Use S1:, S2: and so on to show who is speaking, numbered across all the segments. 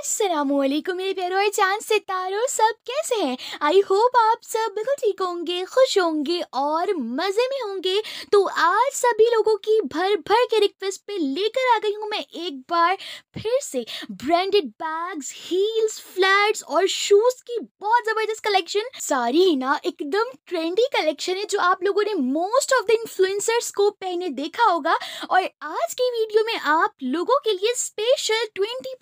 S1: असलकुम मेरे प्यारो और चांद सितारों सब कैसे हैं आई होप आप सब बिल्कुल ठीक होंगे खुश होंगे और मज़े में होंगे तो आज सभी लोगों की भर भर के रिक्वेस्ट पे लेकर आ गई हूँ मैं एक बार फिर से ब्रांडेड बैग्स हील्स फ्लैट्स और शूज़ की बहुत ज़बरदस्त कलेक्शन सारी ही ना एकदम ट्रेंडी कलेक्शन है जो आप लोगों ने मोस्ट ऑफ द इन्फ्लुएंसर्स को पहने देखा होगा और आज की वीडियो में आप लोगों के लिए स्पेशल ट्वेंटी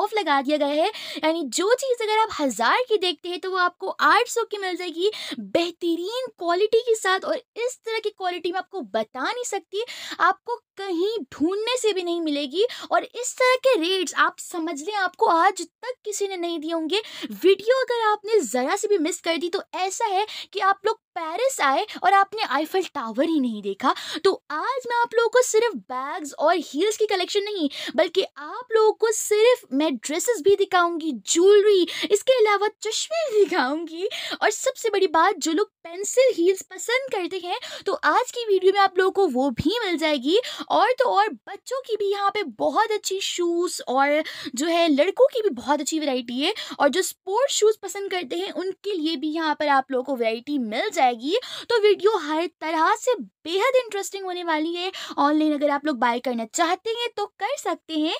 S1: ऑफ लगा बढ़ा दिया गया है यानी जो चीज़ अगर आप हज़ार की देखते हैं तो वो आपको आठ सौ की मिल जाएगी बेहतरीन क्वालिटी के साथ और इस तरह की क्वालिटी में आपको बता नहीं सकती आपको कहीं ढूंढने से भी नहीं मिलेगी और इस तरह के रेट्स आप समझ लें आपको आज तक किसी ने नहीं दिए होंगे वीडियो अगर आपने ज़रा से भी मिस कर दी तो ऐसा है कि आप लोग पेरिस आए और आपने आईफल टावर ही नहीं देखा तो आज मैं आप लोगों को सिर्फ बैग्स और हील्स की कलेक्शन नहीं बल्कि आप लोगों को सिर्फ मैं ड्रेस ड्रेसेस भी दिखाऊंगी ज्वेलरी इसके अलावा चश्मे भी दिखाऊंगी और सबसे बड़ी बात जो लोग पेंसिल हील्स पसंद करते हैं तो आज की वीडियो में आप लोगों को वो भी मिल जाएगी और तो और बच्चों की भी यहाँ पे बहुत अच्छी शूज़ और जो है लड़कों की भी बहुत अच्छी वैरायटी है और जो स्पोर्ट्स शूज़ पसंद करते हैं उनके लिए भी यहाँ पर आप लोगों को वैरायटी मिल जाएगी तो वीडियो हर तरह से बेहद इंटरेस्टिंग होने वाली है ऑनलाइन अगर आप लोग बाय करना चाहते हैं तो कर सकते हैं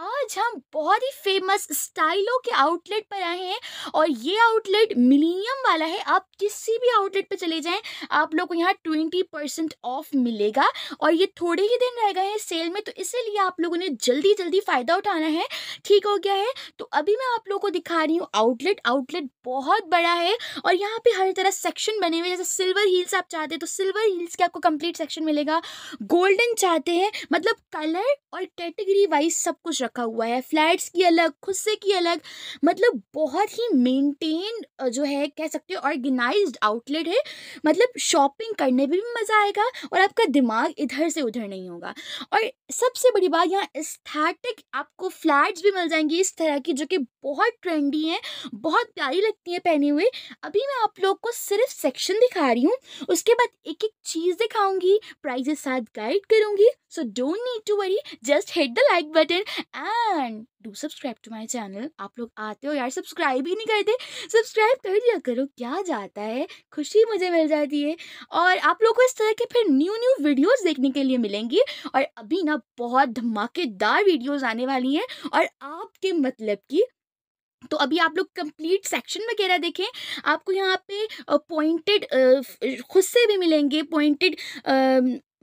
S1: आज हम बहुत ही फेमस स्टाइलों के आउटलेट पर आए हैं और ये आउटलेट मिलीनियम वाला है आप किसी भी आउट आउटलेट पे चले जाएं आप लोग को यहाँ ट्वेंटी परसेंट ऑफ मिलेगा और ये थोड़े ही दिन रह गए हैं सेल में तो इसीलिए आप लोगों ने जल्दी जल्दी फ़ायदा उठाना है ठीक हो गया है तो अभी मैं आप लोगों को दिखा रही हूँ आउटलेट आउटलेट बहुत बड़ा है और यहाँ पे हर तरह सेक्शन बने हुए जैसे सिल्वर हील्स आप चाहते हैं तो सिल्वर हील्स के आपको कंप्लीट सेक्शन मिलेगा गोल्डन चाहते हैं मतलब कलर और कैटेगरी वाइज सब कुछ रखा हुआ है फ्लैट्स की अलग खुस्से की अलग मतलब बहुत ही मेनटेन जो है कह सकते हो ऑर्गेनाइज्ड आउटलेट रिलेटेड है मतलब शॉपिंग करने में भी मज़ा आएगा और आपका दिमाग इधर से उधर नहीं होगा और सबसे बड़ी बात यहाँ स्थैटिक आपको फ्लैट्स भी मिल जाएंगी इस तरह की जो कि बहुत ट्रेंडी हैं बहुत प्यारी लगती हैं पहने हुए अभी मैं आप लोग को सिर्फ सेक्शन दिखा रही हूँ उसके बाद एक एक चीज़ दिखाऊंगी प्राइजेस साथ गाइड करूँगी so don't need to worry just hit the like button and do subscribe to my channel आप लोग आते हो यार सब्सक्राइब ही नहीं करते सब्सक्राइब कर दिया करो क्या जाता है खुशी मुझे मिल जाती है और आप लोग को इस तरह के फिर न्यू न्यू वीडियोस देखने के लिए मिलेंगी और अभी ना बहुत धमाकेदार वीडियोस आने वाली हैं और आपके मतलब की तो अभी आप लोग कंप्लीट सेक्शन वगैरह देखें आपको यहाँ पे पॉइंटेड खुद से भी मिलेंगे पॉइंटेड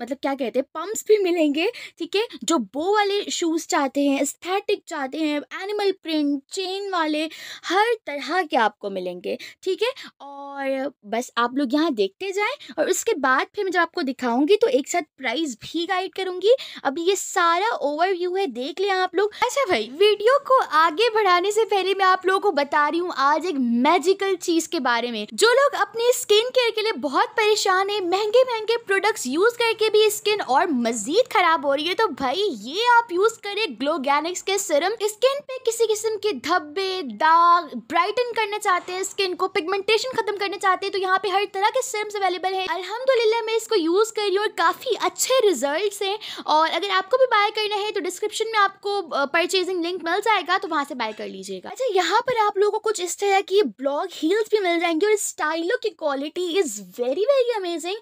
S1: मतलब क्या कहते हैं पम्प्स भी मिलेंगे ठीक है जो बो वाले शूज़ चाहते हैं स्थेटिक चाहते हैं एनिमल प्रिंट चेन वाले हर तरह के आपको मिलेंगे ठीक है और बस आप लोग यहाँ देखते जाएं और उसके बाद फिर मैं जब आपको दिखाऊंगी तो एक साथ प्राइस भी गाइड करूँगी अभी ये सारा ओवरव्यू है देख लें आप लोग अच्छा भाई वीडियो को आगे बढ़ाने से पहले मैं आप लोगों को बता रही हूँ आज एक मैजिकल चीज़ के बारे में जो लोग अपने स्किन केयर के लिए बहुत परेशान है महंगे महंगे प्रोडक्ट्स यूज़ करके आपकी भी स्किन और मजीद खराब हो रही है तो भाई ये आप यूज करें ग्लोगैनिक्स के सिरम स्किन पे किसी किस्म के धब्बे दाग ब्राइटन करना चाहते हैं स्किन को पिगमेंटेशन खत्म करना चाहते हैं तो यहाँ पे हर तरह के सिरम्स अवेलेबल है अलहमदुल्ला मैं इसको यूज कर रही हूँ और काफी अच्छे रिजल्ट है और अगर आपको भी बाय करना है तो डिस्क्रिप्शन में आपको परचेजिंग लिंक मिल जाएगा तो वहां से बाय कर लीजिएगा अच्छा यहाँ पर आप लोगों को कुछ इस तरह की ब्लॉग हील्स भी मिल जाएंगे और स्टाइलों की quality is very very amazing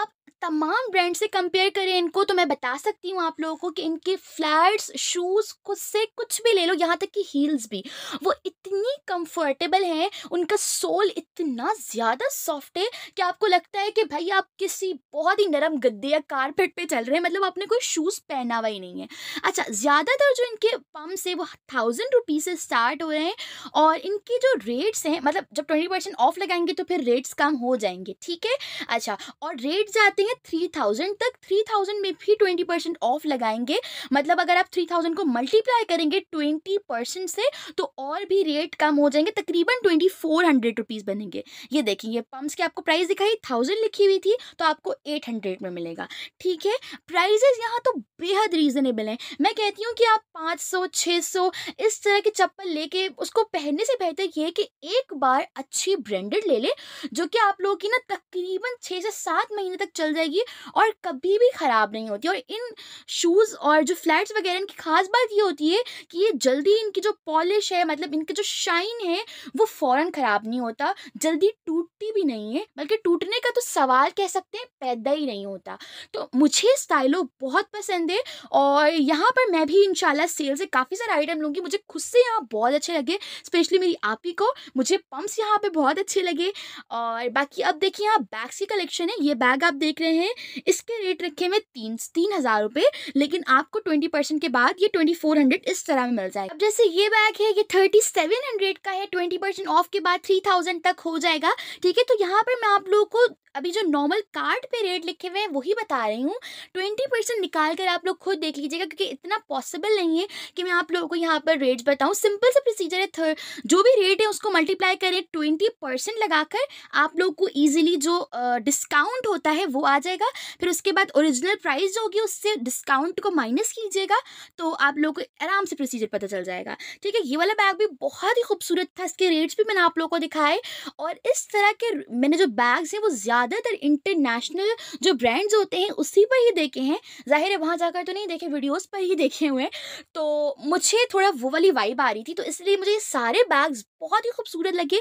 S1: आप तमाम ब्रांड से कंपेयर करें इनको तो मैं बता सकती हूँ आप लोगों को कि इनके फ्लैट्स शूज़ खुद से कुछ भी ले लो यहाँ तक कि हील्स भी वो इतनी कंफर्टेबल हैं उनका सोल इतना ज़्यादा सॉफ्ट है कि आपको लगता है कि भाई आप किसी बहुत ही नरम गद्दे या कारपेट पे चल रहे हैं मतलब आपने कोई शूज़ पहना हुआ ही नहीं है अच्छा ज़्यादातर जो इनके पम्प्स है वो थाउजेंड रुपीज़ से स्टार्ट हो रहे हैं और इनके जो रेट्स हैं मतलब जब ट्वेंटी परसेंट ऑफ लगाएंगे तो फिर रेट्स कम हो जाएंगे ठीक है अच्छा और रेट जाते हैं है थ्री थाउजेंड तक थ्री थाउजेंड में भी ट्वेंटी परसेंट ऑफ लगाएंगे मतलब अगर आप थ्री थाउजेंड को मल्टीप्लाई करेंगे ट्वेंटी परसेंट से तो और भी रेट कम हो जाएंगे तकरीबन ट्वेंटी फोर हंड्रेड रुपीज़ बनेंगे ये देखिए ये पम्प्स की आपको प्राइस दिखाई थाउजेंड लिखी हुई थी तो आपको एट हंड्रेड में मिलेगा ठीक है प्राइजेज यहाँ तो बेहद रीज़नेबल हैं मैं कहती हूँ कि आप पाँच सौ छः सौ इस तरह की चप्पल लेके उसको पहनने से बेहतर ये कि एक बार अच्छी ब्रांडेड ले लें जो कि आप लोगों की ना तकरीबन छः से सात महीने तक चल जाए जाएगी और कभी भी ख़राब नहीं होती और इन शूज़ और जो फ्लैट्स वगैरह इनकी खास बात ये होती है कि ये जल्दी इनकी जो पॉलिश है मतलब इनकी जो शाइन है वो फ़ौर ख़राब नहीं होता जल्दी टूटती भी नहीं है बल्कि टूटने का तो सवाल कह सकते हैं पैदा ही नहीं होता तो मुझे स्टाइलो बहुत पसंद है और यहाँ पर मैं भी इन सेल से काफ़ी सारे आइटम लूँगी मुझे खुद से यहाँ बहुत अच्छे लगे स्पेशली मेरी आप को मुझे पम्प्स यहाँ पर बहुत अच्छे लगे और बाकी अब देखिए यहाँ बैग्स की कलेक्शन है ये बैग आप देख रहे हैं इसके रेट रखे हुए तीन तीन हज़ार रुपए लेकिन आपको ट्वेंटी परसेंट के बाद ये ट्वेंटी फोर हंड्रेड इस तरह में मिल जाएगा अब जैसे ये बैग है ये थर्टी सेवन हंड्रेड का है ट्वेंटी परसेंट ऑफ के बाद थ्री थाउजेंड तक हो जाएगा ठीक है तो यहाँ पर मैं आप लोगों को अभी जो नॉर्मल कार्ड पे रेट लिखे हुए हैं वही बता रही हूँ ट्वेंटी परसेंट निकाल कर आप लोग खुद देख लीजिएगा क्योंकि इतना पॉसिबल नहीं है कि मैं आप लोगों को यहाँ पर रेट्स बताऊँ सिंपल सा प्रोसीजर है थर्ड जो भी रेट है उसको मल्टीप्लाई करें ट्वेंटी परसेंट लगाकर आप लोगों को ईजिली जो डिस्काउंट होता है वो आ जाएगा फिर उसके बाद ओरिजिनल प्राइस जो होगी उससे डिस्काउंट को माइनस कीजिएगा तो आप लोगों को आराम से प्रोसीजर पता चल जाएगा ठीक है ये वाला बैग भी बहुत ही खूबसूरत था इसके रेट्स भी मैंने आप लोगों को दिखाए और इस तरह के मैंने जो बैग्स हैं वो ज़्यादातर इंटरनेशनल जो ब्रांड्स होते हैं उसी पर ही देखे हैं जाहिर है वहाँ जाकर तो नहीं देखे वीडियोज़ पर ही देखे हुए तो मुझे थोड़ा वो वाली वाइब आ रही थी तो इसलिए मुझे ये सारे बैग्स बहुत ही खूबसूरत लगे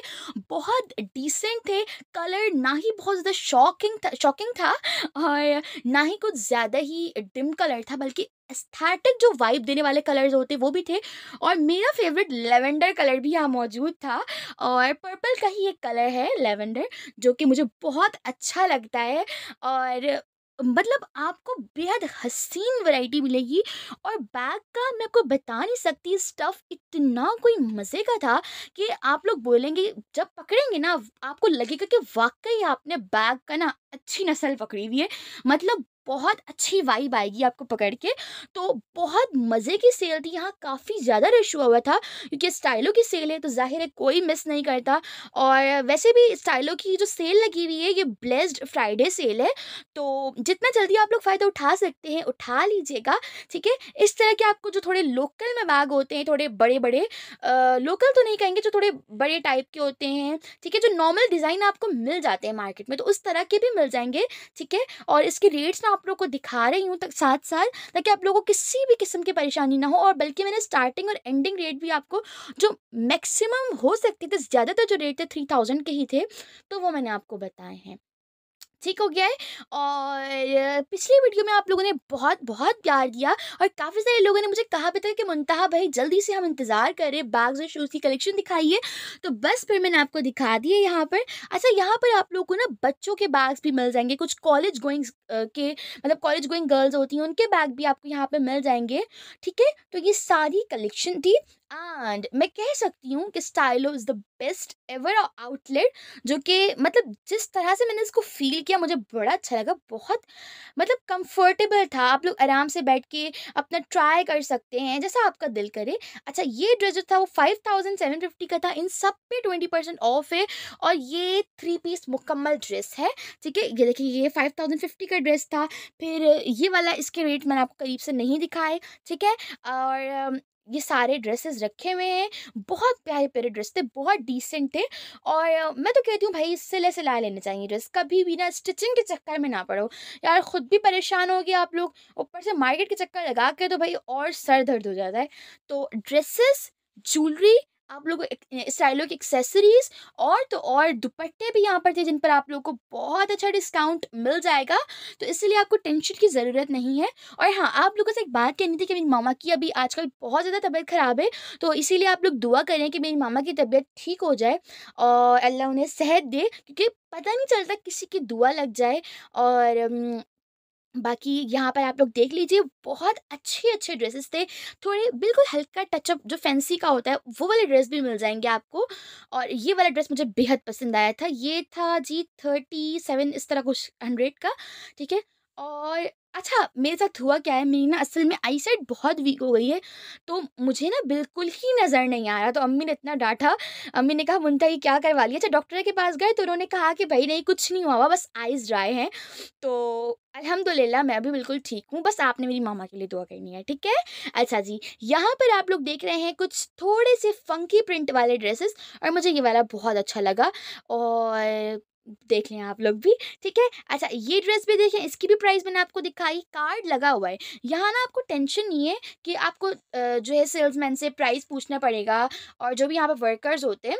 S1: बहुत डिसेंट थे कलर ना ही बहुत ज़्यादा शॉकिंग था शॉकिंग था और ना ही कुछ ज़्यादा ही डिम कलर था बल्कि एस्थेटिक जो वाइब देने वाले कलर्स होते वो भी थे और मेरा फेवरेट लेवेंडर कलर भी यहाँ मौजूद था और पर्पल का ही एक कलर है लेवेंडर जो कि मुझे बहुत अच्छा लगता है और मतलब आपको बेहद हसीन वैरायटी मिलेगी और बैग का मैं आपको बता नहीं सकती स्टफ़ इतना कोई मज़े का था कि आप लोग बोलेंगे जब पकड़ेंगे ना आपको लगेगा कि वाकई आपने बैग का ना अच्छी नस्ल पकड़ी हुई है मतलब बहुत अच्छी वाइब आएगी आपको पकड़ के तो बहुत मज़े की सेल थी यहाँ काफ़ी ज़्यादा रश हुआ हुआ था क्योंकि स्टाइलों की सेल है तो जाहिर है कोई मिस नहीं करता और वैसे भी स्टाइलों की जो सेल लगी हुई है ये ब्लेस्ड फ्राइडे सेल है तो जितना जल्दी आप लोग फ़ायदा उठा सकते हैं उठा लीजिएगा ठीक है इस तरह के आपको जो थोड़े लोकल में बैग होते हैं थोड़े बड़े बड़े आ, लोकल तो नहीं कहेंगे जो थोड़े बड़े टाइप के होते हैं ठीक है जो नॉर्मल डिज़ाइन आपको मिल जाते हैं मार्केट में तो उस तरह के भी मिल जाएंगे ठीक है और इसके रेट्स ना आप लोग को दिखा रही हूँ तक साथ साथ ताकि आप लोगों को किसी भी किस्म की परेशानी ना हो और बल्कि मैंने स्टार्टिंग और एंडिंग रेट भी आपको जो मैक्सिमम हो सकती थी ज़्यादातर जो रेट थे थ्री थाउजेंड के ही थे तो वो मैंने आपको बताए हैं ठीक हो गया है और पिछली वीडियो में आप लोगों ने बहुत बहुत प्यार दिया और काफ़ी सारे लोगों ने मुझे कहा भी था कि मुंतहा भाई जल्दी से हम इंतज़ार कर रहे बैग्स और शूज़ की कलेक्शन दिखाइए तो बस फिर मैंने आपको दिखा दिए यहाँ पर अच्छा यहाँ पर आप लोगों को ना बच्चों के बैग्स भी मिल जाएंगे कुछ कॉलेज गोइंग के मतलब कॉलेज गोइंग गर्ल्स होती हैं उनके बैग भी आपको यहाँ पे मिल जाएंगे ठीक है तो ये सारी कलेक्शन थी एंड मैं कह सकती हूँ कि Stylo is the best ever outlet जो कि मतलब जिस तरह से मैंने इसको फील किया मुझे बड़ा अच्छा लगा बहुत मतलब कंफर्टेबल था आप लोग आराम से बैठ के अपना ट्राई कर सकते हैं जैसा आपका दिल करे अच्छा ये ड्रेस जो था वो फाइव थाउजेंड सेवन फिफ्टी का था इन सब पे ट्वेंटी परसेंट ऑफ है और ये थ्री पीस मुकम्मल ड्रेस है ठीक है ये देखिए ये फाइव थाउजेंड फिफ्टी का ड्रेस था फिर ये वाला इसके रेट मैंने आपको करीब से नहीं दिखाए ठीक है और ये सारे ड्रेसेस रखे हुए हैं बहुत प्यारे प्यारे ड्रेस थे बहुत डिसेंट थे और मैं तो कहती हूँ भाई सिले सिला लेने चाहिए ड्रेस कभी भी ना स्टिचिंग के चक्कर में ना पड़ो यार ख़ुद भी परेशान हो गया आप लोग ऊपर से मार्केट के चक्कर लगा के तो भाई और सर दर्द हो जाता है तो ड्रेसेस ज्वेलरी आप लोगों को स्टाइलो की एक्सेसरीज और तो और दुपट्टे भी यहाँ पर थे जिन पर आप लोगों को बहुत अच्छा डिस्काउंट मिल जाएगा तो इसलिए आपको टेंशन की ज़रूरत नहीं है और हाँ आप लोगों से एक बात कहनी थी कि मेरी मामा की अभी आजकल बहुत ज़्यादा तबीयत ख़राब है तो इसीलिए आप लोग दुआ करें कि मेरी मामा की तबीयत ठीक हो जाए और अल्लाह उन्हें सेहत दे क्योंकि पता नहीं चलता किसी की दुआ लग जाए और बाकी यहाँ पर आप लोग देख लीजिए बहुत अच्छे अच्छे ड्रेसेस थे थोड़े बिल्कुल हल्का टचअप जो फैंसी का होता है वो वाले ड्रेस भी मिल जाएंगे आपको और ये वाला ड्रेस मुझे बेहद पसंद आया था ये था जी थर्टी सेवन इस तरह कुछ हंड्रेड का ठीक है और अच्छा मेरे साथ हुआ क्या है मेरी ना असल में आई साइड बहुत वीक हो गई है तो मुझे ना बिल्कुल ही नज़र नहीं आ रहा तो अम्मी ने इतना डांटा अम्मी ने कहा मुंता ये क्या करवा लिया अच्छा डॉक्टर के पास गए तो उन्होंने कहा कि भाई नहीं कुछ नहीं हुआ हुआ बस आइज़ ड्राई हैं तो अल्हम्दुलिल्लाह मैं अभी बिल्कुल ठीक हूँ बस आपने मेरी मामा के लिए दुआ करनी है ठीक है अच्छा जी यहाँ पर आप लोग देख रहे हैं कुछ थोड़े से फंकी प्रिंट वाले ड्रेसेस और मुझे ये वाला बहुत अच्छा लगा और देख लें आप लोग भी ठीक है अच्छा ये ड्रेस भी देखें इसकी भी प्राइस मैंने आपको दिखाई कार्ड लगा हुआ है यहाँ ना आपको टेंशन नहीं है कि आपको जो है सेल्समैन से प्राइस पूछना पड़ेगा और जो भी यहाँ पर वर्कर्स होते हैं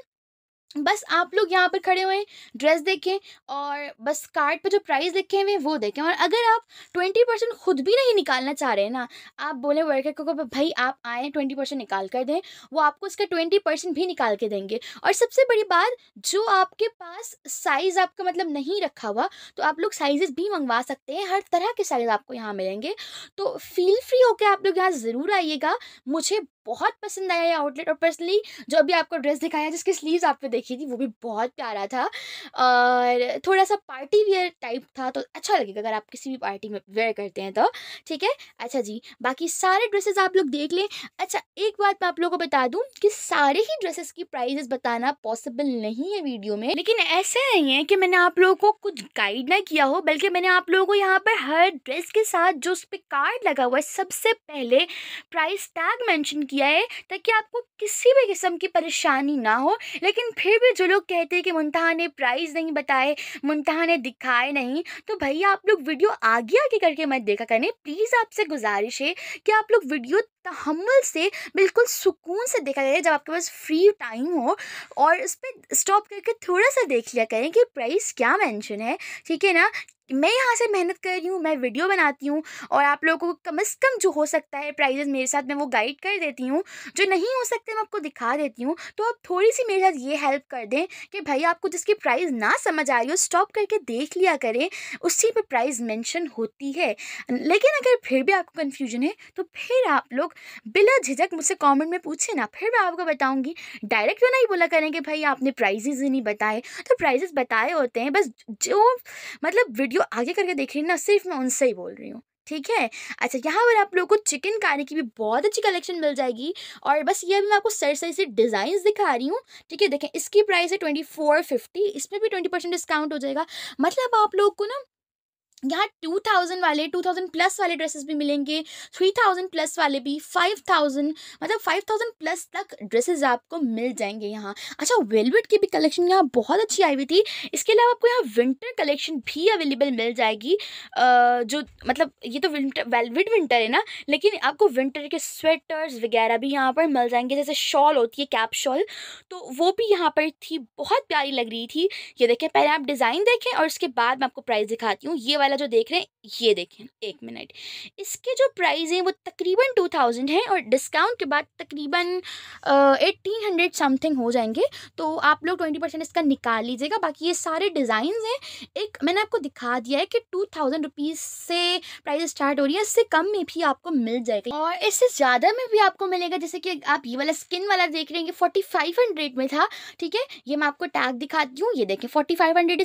S1: बस आप लोग यहाँ पर खड़े हुए ड्रेस देखें और बस कार्ड पे जो प्राइस लिखे हुए हैं वो देखें और अगर आप ट्वेंटी परसेंट खुद भी नहीं निकालना चाह रहे हैं ना आप बोले वर्कर को भाई आप आए ट्वेंटी परसेंट निकाल कर दें वो आपको उसका ट्वेंटी परसेंट भी निकाल के देंगे और सबसे बड़ी बात जो आपके पास साइज़ आपका मतलब नहीं रखा हुआ तो आप लोग साइजेस भी मंगवा सकते हैं हर तरह के साइज़ आपको यहाँ मिलेंगे तो फील फ्री होकर आप लोग यहाँ ज़रूर आइएगा मुझे बहुत पसंद आया ये आउटलेट और पर्सनली जो अभी आपको ड्रेस दिखाया जिसकी स्लीव्स आपने देखी थी वो भी बहुत प्यारा था और थोड़ा सा पार्टी वेयर टाइप था तो अच्छा लगेगा अगर आप किसी भी पार्टी में वेयर करते हैं तो ठीक है अच्छा जी बाकी सारे ड्रेसेस आप लोग देख लें अच्छा एक बात मैं आप लोगों को बता दूँ कि सारे ही ड्रेसेस की प्राइजेस बताना पॉसिबल नहीं है वीडियो में लेकिन ऐसे नहीं है कि मैंने आप लोगों को कुछ गाइड ना किया हो बल्कि मैंने आप लोगों को यहाँ पर हर ड्रेस के साथ जो उस पर कार्ड लगा हुआ है सबसे पहले प्राइस टैग मैंशन किया है ताकि आपको किसी भी किस्म की परेशानी ना हो लेकिन फिर भी जो लोग कहते हैं कि मुनतहा ने प्राइस नहीं बताए मुनतहा ने दिखाए नहीं तो भैया आप लोग वीडियो आगे आगे करके मत देखा करें प्लीज़ आपसे गुजारिश है कि आप लोग वीडियो तहमल से बिल्कुल सुकून से देखा करें जब आपके पास फ्री टाइम हो और इस पर स्टॉप करके थोड़ा सा देख लिया करें कि प्राइस क्या मैंशन है ठीक है ना मैं यहाँ से मेहनत कर रही हूँ मैं वीडियो बनाती हूँ और आप लोगों को कम अज़ कम जो हो सकता है प्राइजेस मेरे साथ मैं वो गाइड कर देती हूँ जो नहीं हो सकते मैं आपको दिखा देती हूँ तो आप थोड़ी सी मेरे साथ ये हेल्प कर दें कि भाई आपको जिसकी प्राइस ना समझ आ रही हो स्टॉप करके देख लिया करें उसी पर प्राइस मैंशन होती है लेकिन अगर फिर भी आपको कन्फ्यूजन है तो फिर आप लोग बिला झिझक मुझसे कॉमेंट में पूछे ना फिर मैं आपको बताऊँगी डायरेक्ट नहीं बोला करें कि भाई आपने प्राइजेज ही नहीं बताए तो प्राइजेस बताए होते हैं बस जो मतलब वीडियो जो आगे करके देख रही है ना सिर्फ मैं उनसे ही बोल रही हूँ ठीक है अच्छा यहाँ पर आप लोगों को चिकन कारी की भी बहुत अच्छी कलेक्शन मिल जाएगी और बस ये अभी मैं आपको सर सही से डिज़ाइन दिखा रही हूँ ठीक है देखें इसकी प्राइस है ट्वेंटी फोर फिफ्टी इसमें भी ट्वेंटी परसेंट डिस्काउंट हो जाएगा मतलब आप लोग को ना यहाँ टू थाउजेंड वाले टू थाउजेंड प्लस वाले ड्रेसेस भी मिलेंगे थ्री थाउजेंड प्लस वाले भी फाइव थाउजेंड मतलब फाइव थाउजेंड प्लस तक ड्रेसेस आपको मिल जाएंगे यहाँ अच्छा वेलवेट की भी कलेक्शन यहाँ बहुत अच्छी आई हुई थी इसके अलावा आपको यहाँ विंटर कलेक्शन भी अवेलेबल मिल जाएगी जो मतलब ये तो विंटर वेलवेट विंटर है ना लेकिन आपको विंटर के स्वेटर्स वगैरह भी यहाँ पर मिल जाएंगे जैसे शॉल होती है कैप शॉल तो वो भी यहाँ पर थी बहुत प्यारी लग रही थी ये देखें पहले आप डिज़ाइन देखें और उसके बाद मैं आपको प्राइस दिखाती हूँ ये वाला वाला जो देख रहे हैं ये देखें एक मिनट इसके जो प्राइस हैं वो तकरीबन टू थाउजेंड हैं और डिस्काउंट के बाद तकरीबन एटीन हंड्रेड समथिंग हो जाएंगे तो आप लोग ट्वेंटी परसेंट इसका निकाल लीजिएगा बाकी ये सारे डिज़ाइन हैं एक मैंने आपको दिखा दिया है कि टू थाउजेंड से प्राइस स्टार्ट हो रही है इससे कम में भी आपको मिल जाएगा और इससे ज़्यादा में भी आपको मिलेगा जैसे कि आप ये वाला स्किन वाला देख रहे हैं कि फोर्टी में था ठीक है ये मैं आपको टैग दिखाती हूँ ये देखें फोर्टी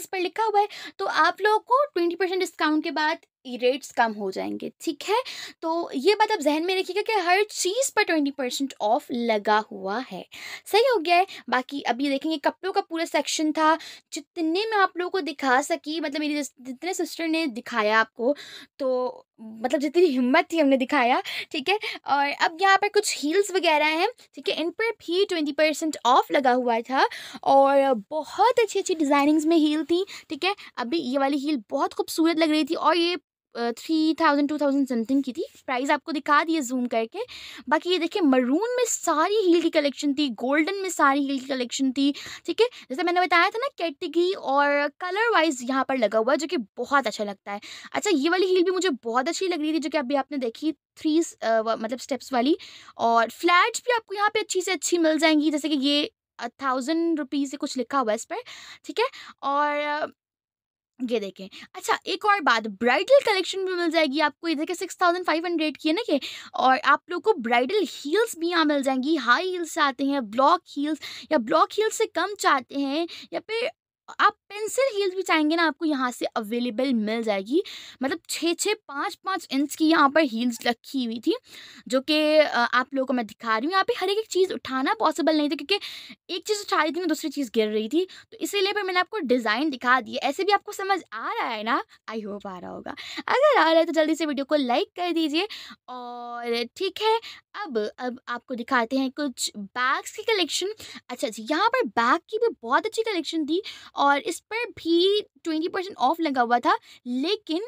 S1: इस पर लिखा हुआ है तो आप लोगों को ट्वेंटी डिस्काउंट के बाद रेट्स कम हो जाएंगे ठीक है तो ये बात आप जहन में रखिएगा कि हर चीज़ पर ट्वेंटी परसेंट ऑफ लगा हुआ है सही हो गया है बाकी अभी देखेंगे कपड़ों का पूरा सेक्शन था जितने मैं आप लोगों को दिखा सकी मतलब मेरी जितने सिस्टर ने दिखाया आपको तो मतलब जितनी हिम्मत थी हमने दिखाया ठीक है और अब यहाँ पर कुछ हील्स वगैरह हैं ठीक है इन पर भी ट्वेंटी परसेंट ऑफ लगा हुआ था और बहुत अच्छी अच्छी डिज़ाइनिंग्स में हील थी ठीक है अभी ये वाली हील बहुत खूबसूरत लग रही थी और ये three thousand two thousand something की थी प्राइस आपको दिखा दिए जूम करके बाकी ये देखिए मरून में सारी हील की कलेक्शन थी गोल्डन में सारी हील की कलेक्शन थी ठीक है जैसे मैंने बताया था ना कैटगी और कलर वाइज यहाँ पर लगा हुआ है जो कि बहुत अच्छा लगता है अच्छा ये वाली हील भी मुझे बहुत अच्छी लग रही थी जो कि अभी आपने देखी थ्री मतलब स्टेप्स वाली और फ्लैट्स भी आपको यहाँ पर अच्छी से अच्छी मिल जाएंगी जैसे कि ये थाउजेंड रुपीज़ से कुछ लिखा हुआ है इस पर ठीक है और ये देखें अच्छा एक और बात ब्राइडल कलेक्शन भी मिल जाएगी आपको इधर के सिक्स थाउजेंड फाइव हंड्रेड की है ना कि और आप लोग को ब्राइडल हील्स भी यहाँ मिल जाएंगी हाई हील्स चाहते हैं ब्लॉक हील्स या ब्लॉक हील्स से कम चाहते हैं या फिर आप पेंसिल हील्स भी चाहेंगे ना आपको यहाँ से अवेलेबल मिल जाएगी मतलब छः छः पाँच पाँच इंच की यहाँ पर हील्स रखी हुई थी जो कि आप लोगों को मैं दिखा रही हूँ यहाँ पे हर एक चीज़ उठाना पॉसिबल नहीं था क्योंकि एक चीज़ उठा रही थी ना दूसरी चीज़ गिर रही थी तो इसीलिए पर मैंने आपको डिज़ाइन दिखा दिए ऐसे भी आपको समझ आ रहा है ना आई होप आ रहा होगा अगर आ रहा है तो जल्दी से वीडियो को लाइक कर दीजिए और ठीक है अब अब आपको दिखाते हैं कुछ बैग्स की कलेक्शन अच्छा जी यहाँ पर बैग की भी बहुत अच्छी कलेक्शन थी और इस पर भी ट्वेंटी परसेंट ऑफ लगा हुआ था लेकिन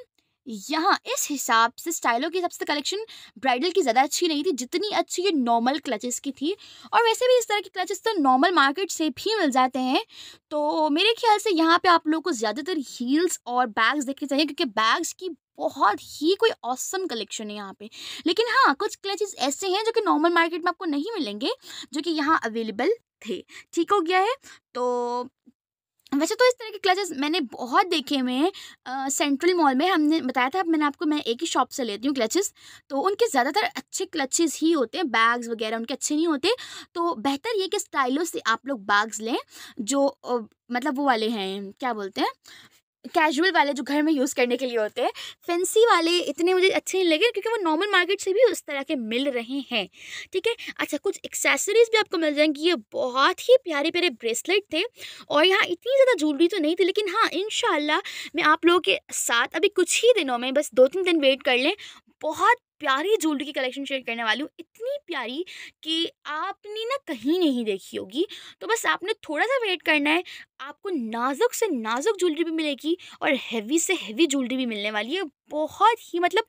S1: यहाँ इस हिसाब से स्टाइलों के हिसाब से कलेक्शन ब्राइडल की ज़्यादा अच्छी नहीं थी जितनी अच्छी ये नॉर्मल क्लचेस की थी और वैसे भी इस तरह के क्लचेस तो नॉर्मल मार्केट से भी मिल जाते हैं तो मेरे ख्याल से यहाँ पे आप लोगों को ज़्यादातर हील्स और बैग्स देखने चाहिए क्योंकि बैग्स की बहुत ही कोई औसम कलेक्शन है यहाँ पे लेकिन हाँ कुछ क्लचेस ऐसे हैं जो कि नॉर्मल मार्केट में आपको नहीं मिलेंगे जो कि यहाँ अवेलेबल थे ठीक हो गया है तो वैसे तो इस तरह के क्लचेस मैंने बहुत देखे हुए हैं सेंट्रल मॉल में हमने बताया था मैंने आपको मैं एक ही शॉप से लेती हूँ क्लचेस तो उनके ज़्यादातर अच्छे क्लचेस ही होते हैं बैग्स वगैरह उनके अच्छे नहीं होते तो बेहतर ये कि स्टाइलों से आप लोग बैग्स लें जो मतलब वो वाले हैं क्या बोलते हैं कैजुअल वाले जो घर में यूज़ करने के लिए होते हैं फैंसी वाले इतने मुझे अच्छे नहीं लगे क्योंकि वो नॉर्मल मार्केट से भी उस तरह के मिल रहे हैं ठीक है अच्छा कुछ एक्सेसरीज भी आपको मिल जाएंगी ये बहुत ही प्यारे प्यारे ब्रेसलेट थे और यहाँ इतनी ज़्यादा ज्वेलरी तो नहीं थी लेकिन हाँ इन मैं आप लोगों के साथ अभी कुछ ही दिनों में बस दो तीन दिन वेट कर लें बहुत प्यारी ज्वेलरी की कलेक्शन शेयर करने वाली हूँ इतनी प्यारी कि आपने ना कहीं नहीं देखी होगी तो बस आपने थोड़ा सा वेट करना है आपको नाजुक से नाजुक ज्वेलरी भी मिलेगी और हैवी से हैवी ज्वेलरी भी मिलने वाली है बहुत ही मतलब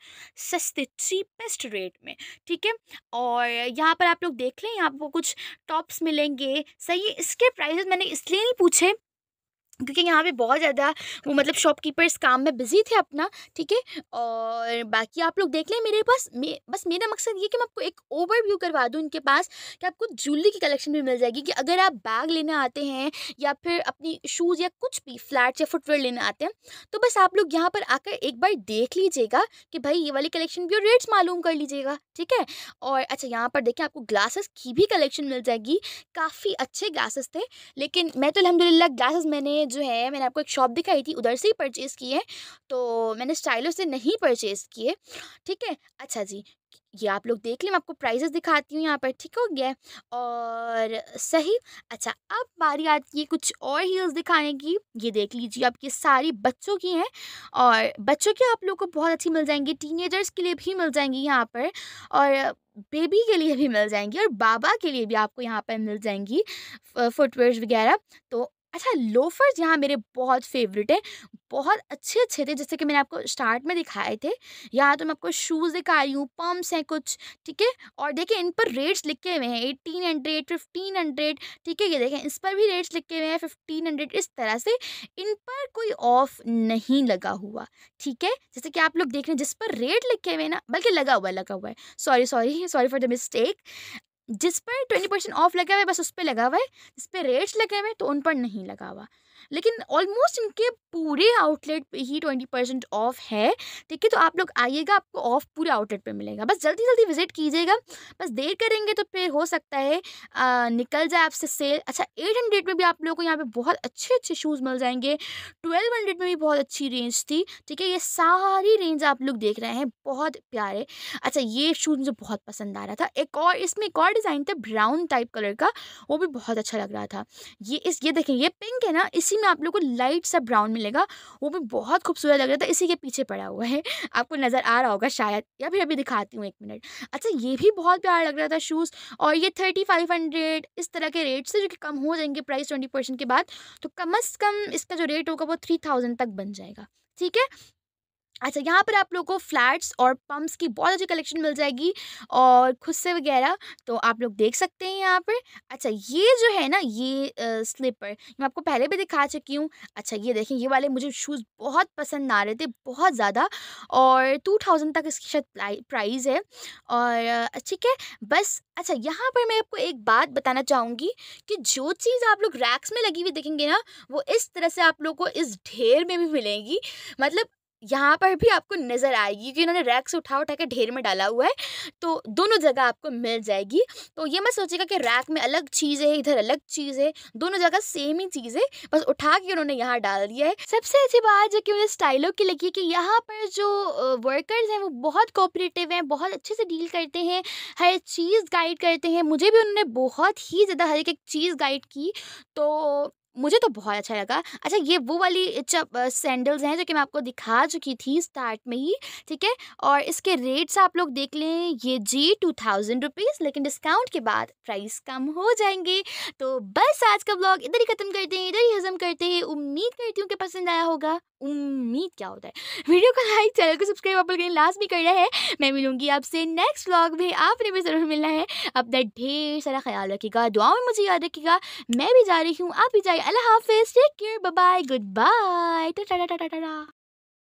S1: सस्ते चीपेस्ट रेट में ठीक है और यहाँ पर आप लोग देख लें यहाँ पर कुछ टॉप्स मिलेंगे सही है इसके प्राइजेस मैंने इसलिए नहीं पूछे क्योंकि यहाँ पे बहुत ज़्यादा वो मतलब शॉपकीपर्स काम में बिजी थे अपना ठीक है और बाकी आप लोग देख लें मेरे पास मे बस मेरा मकसद ये कि मैं आपको एक ओवरव्यू करवा दूँ इनके पास कि आपको ज्वेलरी की कलेक्शन भी मिल जाएगी कि अगर आप बैग लेने आते हैं या फिर अपनी शूज़ या कुछ भी फ्लैट या फुटवेयर लेने आते हैं तो बस आप लोग यहाँ पर आकर एक बार देख लीजिएगा कि भाई ये वाली कलेक्शन भी और रेट्स मालूम कर लीजिएगा ठीक है और अच्छा यहाँ पर देखें आपको ग्लासेस की भी कलेक्शन मिल जाएगी काफ़ी अच्छे ग्लासेस थे लेकिन मैं तो अलहमदिल्ला ग्लासेस मैंने जो है मैंने आपको एक शॉप दिखाई थी उधर से ही परचेज़ की है तो मैंने स्टाइलो से नहीं परचेज़ किए ठीक है अच्छा जी ये आप लोग देख लें मैं आपको प्राइजेस दिखाती हूँ यहाँ पर ठीक हो गया और सही अच्छा अब बारी आती है कुछ और हील्स दिखाने की ये देख लीजिए आप ये सारी बच्चों की हैं और बच्चों की आप लोग को बहुत अच्छी मिल जाएंगी टीनेजर्स के लिए भी मिल जाएंगी यहाँ पर और बेबी के लिए भी मिल जाएंगी और बाबा के लिए भी आपको यहाँ पर मिल जाएंगी फुटवेयर वगैरह तो अच्छा लोफर्स यहाँ मेरे बहुत फेवरेट हैं बहुत अच्छे अच्छे थे जैसे कि मैंने आपको स्टार्ट में दिखाए थे यहाँ तो मैं आपको शूज़ दिखा रही हूँ पम्प्स हैं कुछ ठीक है और देखिए इन पर रेट्स लिखे हुए हैं एट्टीन हंड्रेड फिफ्टीन हंड्रेड ठीक है ये देखें इस पर भी रेट्स लिखे हुए हैं फिफ्टीन हंड्रेड इस तरह से इन पर कोई ऑफ नहीं लगा हुआ ठीक है जैसे कि आप लोग देख रहे हैं जिस पर रेट लिखे हुए हैं ना बल्कि लगा हुआ लगा हुआ है sorry sorry sorry for the mistake जिस पर ट्वेंटी परसेंट ऑफ लगा हुआ है बस उस पर लगा हुआ है जिस पर रेट्स लगे हुए तो उन पर नहीं लगा हुआ लेकिन ऑलमोस्ट इनके पूरे आउटलेट पे ही ट्वेंटी परसेंट ऑफ है ठीक है तो आप लोग आइएगा आपको ऑफ पूरे आउटलेट पे मिलेगा बस जल्दी जल्दी विजिट कीजिएगा बस देर करेंगे तो फिर हो सकता है आ, निकल जाए आपसे सेल अच्छा एट हंड्रेड में भी आप लोगों को यहाँ पे बहुत अच्छे अच्छे शूज़ मिल जाएंगे ट्वेल्व हंड्रेड में भी बहुत अच्छी रेंज थी ठीक है ये सारी रेंज आप लोग देख रहे हैं बहुत प्यारे अच्छा ये शूज़ मुझे बहुत पसंद आ रहा था एक और इसमें एक और डिज़ाइन था ब्राउन टाइप कलर का वो भी बहुत अच्छा लग रहा था ये इस ये देखें ये पिंक है ना इस इसी में आप लोग को लाइट सा ब्राउन मिलेगा वो भी बहुत खूबसूरत लग रहा था इसी के पीछे पड़ा हुआ है आपको नज़र आ रहा होगा शायद या फिर अभी दिखाती हूँ एक मिनट अच्छा ये भी बहुत प्यार लग रहा था शूज़ और ये थर्टी फाइव हंड्रेड इस तरह के रेट से जो कि कम हो जाएंगे प्राइस ट्वेंटी परसेंट के बाद तो कम अज़ कम इसका जो रेट होगा वो थ्री थाउजेंड तक बन जाएगा ठीक है अच्छा यहाँ पर आप लोगों को फ्लैट्स और पम्प्स की बहुत अच्छी कलेक्शन मिल जाएगी और खुद से वगैरह तो आप लोग देख सकते हैं यहाँ पर अच्छा ये जो है ना ये आ, स्लीपर मैं आपको पहले भी दिखा चुकी हूँ अच्छा ये देखें ये वाले मुझे शूज़ बहुत पसंद आ रहे थे बहुत ज़्यादा और टू थाउजेंड तक इसकी शायद प्राइज़ है और ठीक है बस अच्छा यहाँ पर मैं आपको एक बात बताना चाहूँगी कि जो चीज़ आप लोग रैक्स में लगी हुई देखेंगे ना वो इस तरह से आप लोग को इस ढेर में भी मिलेंगी मतलब यहाँ पर भी आपको नज़र आएगी क्योंकि इन्होंने रैक्स उठा उठा के ढेर में डाला हुआ है तो दोनों जगह आपको मिल जाएगी तो ये मैं सोचेगा कि रैक में अलग चीज़ है इधर अलग चीज़ है दोनों जगह सेम ही चीज़ है बस उठा के उन्होंने यहाँ डाल दिया है सबसे अच्छी बात जो कि मुझे स्टाइलों की लगी कि यहाँ पर जो वर्कर्स हैं वो बहुत कोऑपरेटिव हैं बहुत अच्छे से डील करते हैं हर चीज़ गाइड करते हैं मुझे भी उन्होंने बहुत ही ज़्यादा हर एक चीज़ गाइड की तो मुझे तो बहुत अच्छा लगा अच्छा ये वो वाली चप सैंडल्स हैं जो कि मैं आपको दिखा चुकी थी स्टार्ट में ही ठीक है और इसके रेट्स आप लोग देख लें ये जी टू थाउजेंड रुपीज़ लेकिन डिस्काउंट के बाद प्राइस कम हो जाएंगे तो बस आज का ब्लॉग इधर ही ख़त्म करते हैं इधर ही हज़म करते हैं उम्मीद करती हूँ कि पसंद आया होगा उम्मीद क्या होता है वीडियो को लाइक चैनल को सब्सक्राइब आप लोग लास्ट भी कर रहा है मैं मिलूंगी आपसे नेक्स्ट व्लॉग में आपने भी ज़रूर मिलना है अपना ढेर सारा ख्याल रखिएगा दुआ में मुझे याद रखिएगा मैं भी जा रही हूँ आप भी जाए Allah Hafiz. Take care. Bye-bye. Goodbye. Ta-ta-ta-ta-ta-ta.